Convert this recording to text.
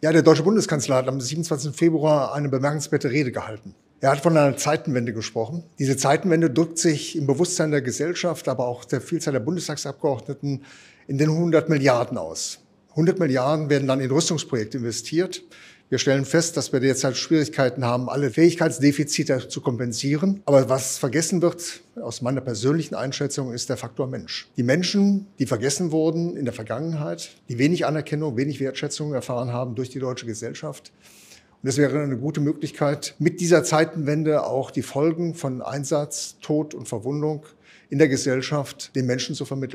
Ja, der deutsche Bundeskanzler hat am 27. Februar eine bemerkenswerte Rede gehalten. Er hat von einer Zeitenwende gesprochen. Diese Zeitenwende drückt sich im Bewusstsein der Gesellschaft, aber auch der Vielzahl der Bundestagsabgeordneten in den 100 Milliarden aus. 100 Milliarden werden dann in Rüstungsprojekte investiert. Wir stellen fest, dass wir derzeit halt Schwierigkeiten haben, alle Fähigkeitsdefizite zu kompensieren. Aber was vergessen wird, aus meiner persönlichen Einschätzung, ist der Faktor Mensch. Die Menschen, die vergessen wurden in der Vergangenheit, die wenig Anerkennung, wenig Wertschätzung erfahren haben durch die deutsche Gesellschaft. Und es wäre eine gute Möglichkeit, mit dieser Zeitenwende auch die Folgen von Einsatz, Tod und Verwundung in der Gesellschaft den Menschen zu vermitteln.